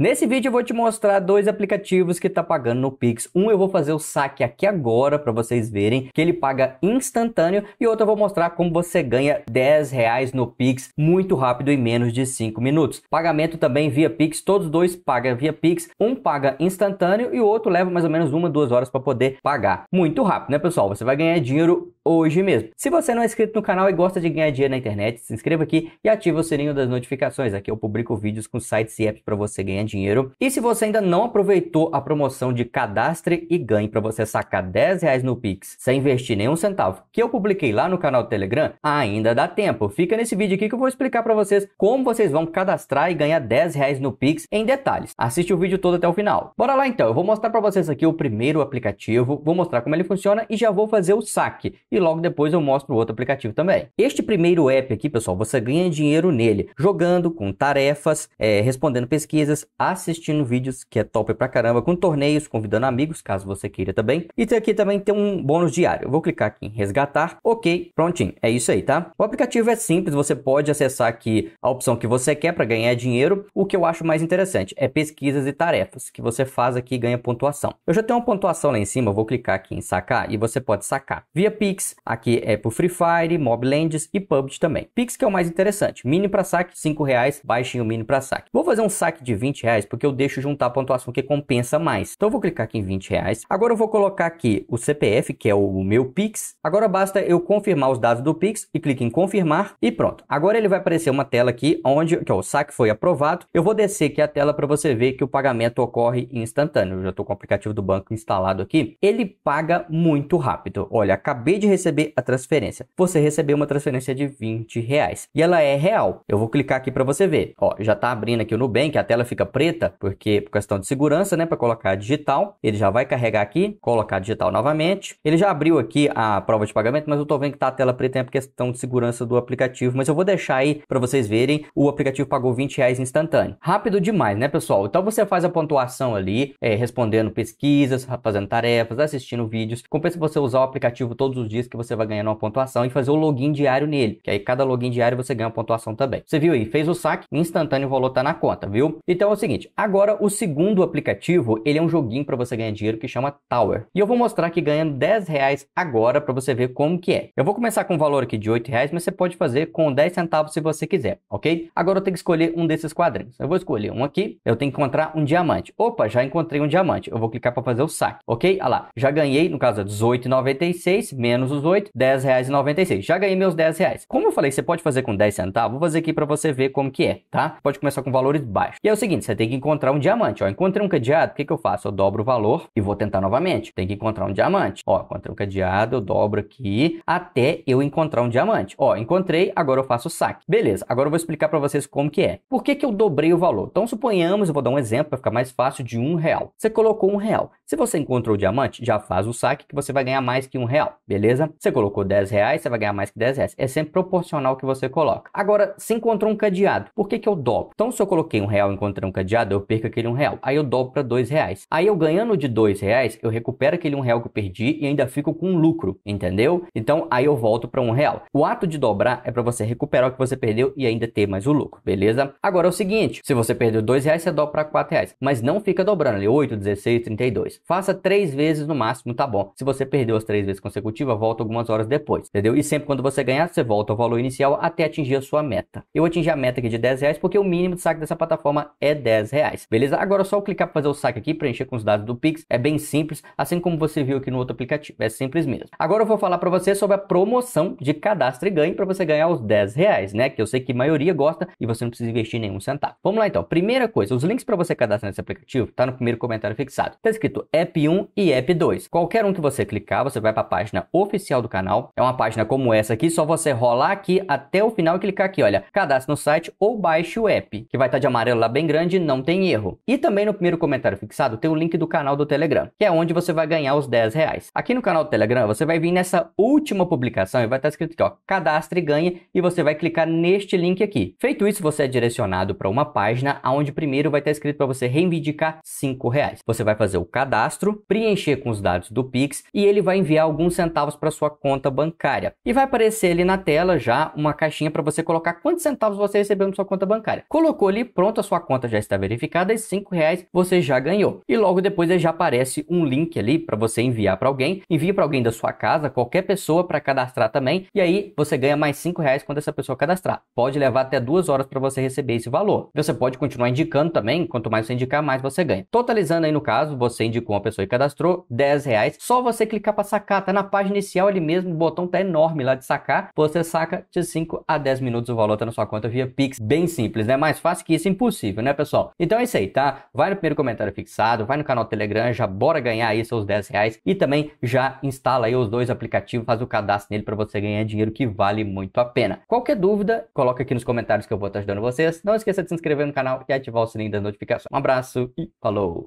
Nesse vídeo eu vou te mostrar dois aplicativos que tá pagando no Pix. Um eu vou fazer o saque aqui agora para vocês verem que ele paga instantâneo e outro eu vou mostrar como você ganha 10 reais no Pix muito rápido em menos de 5 minutos. Pagamento também via Pix, todos dois pagam via Pix. Um paga instantâneo e o outro leva mais ou menos uma, duas horas para poder pagar. Muito rápido, né pessoal? Você vai ganhar dinheiro hoje mesmo. Se você não é inscrito no canal e gosta de ganhar dinheiro na internet, se inscreva aqui e ative o sininho das notificações. Aqui eu publico vídeos com sites e apps para você ganhar dinheiro. E se você ainda não aproveitou a promoção de cadastre e ganhe para você sacar 10 reais no Pix sem investir nenhum centavo, que eu publiquei lá no canal do Telegram, ainda dá tempo. Fica nesse vídeo aqui que eu vou explicar para vocês como vocês vão cadastrar e ganhar 10 reais no Pix em detalhes. Assiste o vídeo todo até o final. Bora lá então, eu vou mostrar para vocês aqui o primeiro aplicativo, vou mostrar como ele funciona e já vou fazer o saque. E logo depois eu mostro o outro aplicativo também. Este primeiro app aqui, pessoal, você ganha dinheiro nele, jogando com tarefas, é, respondendo pesquisas, assistindo vídeos, que é top pra caramba, com torneios, convidando amigos, caso você queira também. E tem aqui também tem um bônus diário. Eu vou clicar aqui em resgatar. Ok, prontinho. É isso aí, tá? O aplicativo é simples, você pode acessar aqui a opção que você quer para ganhar dinheiro. O que eu acho mais interessante é pesquisas e tarefas, que você faz aqui e ganha pontuação. Eu já tenho uma pontuação lá em cima, eu vou clicar aqui em sacar e você pode sacar via Pix. Aqui é pro Free Fire, Mob Legends e PUBG também. Pix que é o mais interessante. Mini para saque, R$ reais, baixinho mini para saque. Vou fazer um saque de 20 reais, porque eu deixo juntar a pontuação que compensa mais. Então eu vou clicar aqui em 20 reais. Agora eu vou colocar aqui o CPF, que é o meu Pix. Agora basta eu confirmar os dados do Pix e clique em confirmar e pronto. Agora ele vai aparecer uma tela aqui onde que, ó, é o saque foi aprovado. Eu vou descer aqui a tela para você ver que o pagamento ocorre instantâneo. Eu já estou com o aplicativo do banco instalado aqui. Ele paga muito rápido. Olha, acabei de receber a transferência. Você recebeu uma transferência de 20 reais e ela é real. Eu vou clicar aqui para você ver. Ó, já está abrindo aqui o Nubank, a tela fica preta, porque por questão de segurança, né, para colocar digital. Ele já vai carregar aqui, colocar digital novamente. Ele já abriu aqui a prova de pagamento, mas eu tô vendo que tá a tela preta é por questão de segurança do aplicativo, mas eu vou deixar aí para vocês verem. O aplicativo pagou 20 reais instantâneo. Rápido demais, né, pessoal? Então você faz a pontuação ali, é, respondendo pesquisas, fazendo tarefas, assistindo vídeos. Compensa você usar o aplicativo todos os dias que você vai ganhando uma pontuação e fazer o login diário nele, que aí cada login diário você ganha uma pontuação também. Você viu aí, fez o saque, instantâneo o valor tá na conta, viu? Então é o seguinte, seguinte, agora o segundo aplicativo, ele é um joguinho para você ganhar dinheiro que chama Tower. E eu vou mostrar que ganhando 10 reais agora para você ver como que é. Eu vou começar com um valor aqui de 8 reais, mas você pode fazer com 10 centavos se você quiser, ok? Agora eu tenho que escolher um desses quadrinhos. Eu vou escolher um aqui, eu tenho que encontrar um diamante. Opa, já encontrei um diamante. Eu vou clicar para fazer o saque, ok? Olha lá, já ganhei, no caso 18,96 é menos os 8, 10 reais e 96. Já ganhei meus 10 reais. Como eu falei, você pode fazer com 10 centavos, vou fazer aqui para você ver como que é, tá? Pode começar com valores baixos. E é o seguinte, você tem que encontrar um diamante. Ó, encontrei um cadeado, o que, que eu faço? Eu dobro o valor e vou tentar novamente. Tem que encontrar um diamante. Ó, encontrei um cadeado, eu dobro aqui até eu encontrar um diamante. Ó, encontrei, agora eu faço o saque. Beleza, agora eu vou explicar para vocês como que é. Por que, que eu dobrei o valor? Então, suponhamos, eu vou dar um exemplo para ficar mais fácil, de um real. Você colocou um real. Se você encontrou o diamante, já faz o saque que você vai ganhar mais que um real, beleza? Você colocou 10 reais, você vai ganhar mais que 10 reais. É sempre proporcional ao que você coloca. Agora, se encontrou um cadeado, por que, que eu dobro? Então, se eu coloquei um real e encontrei um cadeado, eu perco aquele um real. Aí eu dobro para dois reais. Aí eu ganhando de dois reais, eu recupero aquele um real que eu perdi e ainda fico com lucro, entendeu? Então aí eu volto para um real. O ato de dobrar é para você recuperar o que você perdeu e ainda ter mais o lucro, beleza? Agora é o seguinte: se você perdeu dois reais, você dobra para quatro reais, mas não fica dobrando ali 8, 16, 32. Faça três vezes no máximo, tá bom? Se você perdeu as três vezes consecutivas, volta algumas horas depois, entendeu? E sempre quando você ganhar, você volta ao valor inicial até atingir a sua meta. Eu atingi a meta aqui de 10 reais porque o mínimo de saque dessa plataforma é 10 10 reais, beleza? Agora é só eu clicar para fazer o saque aqui, preencher com os dados do Pix, é bem simples, assim como você viu aqui no outro aplicativo, é simples mesmo. Agora eu vou falar para você sobre a promoção de cadastro e ganho para você ganhar os 10 reais, né? Que eu sei que a maioria gosta e você não precisa investir nenhum centavo. Vamos lá então, primeira coisa, os links para você cadastrar nesse aplicativo tá no primeiro comentário fixado. Tá escrito App 1 e App 2. Qualquer um que você clicar, você vai para a página oficial do canal. É uma página como essa aqui, só você rolar aqui até o final e clicar aqui, olha, cadastro no site ou baixe o app, que vai estar tá de amarelo lá bem grande não tem erro. E também no primeiro comentário fixado tem o link do canal do Telegram, que é onde você vai ganhar os 10 reais. Aqui no canal do Telegram você vai vir nessa última publicação e vai estar tá escrito aqui, ó, cadastre e ganhe, e você vai clicar neste link aqui. Feito isso, você é direcionado para uma página onde primeiro vai estar tá escrito para você reivindicar 5 reais. Você vai fazer o cadastro, preencher com os dados do Pix e ele vai enviar alguns centavos para sua conta bancária. E vai aparecer ali na tela já uma caixinha para você colocar quantos centavos você recebeu na sua conta bancária. Colocou ali, pronto, a sua conta já está está verificada e R$ reais você já ganhou. E logo depois já aparece um link ali para você enviar para alguém. Envia para alguém da sua casa, qualquer pessoa para cadastrar também. E aí você ganha mais R$ 5,00 quando essa pessoa cadastrar. Pode levar até duas horas para você receber esse valor. Você pode continuar indicando também. Quanto mais você indicar, mais você ganha. Totalizando aí no caso, você indicou uma pessoa e cadastrou R$ 10,00. Só você clicar para sacar. Tá na página inicial ali mesmo, o botão tá enorme lá de sacar. Você saca de 5 a 10 minutos o valor tá na sua conta via Pix. Bem simples, né? Mais fácil que isso, impossível, né, pessoal? pessoal. Então é isso aí, tá? Vai no primeiro comentário fixado, vai no canal Telegram, já bora ganhar aí seus 10 reais e também já instala aí os dois aplicativos, faz o cadastro nele para você ganhar dinheiro que vale muito a pena. Qualquer dúvida, coloca aqui nos comentários que eu vou estar ajudando vocês. Não esqueça de se inscrever no canal e ativar o sininho das notificações. Um abraço e falou!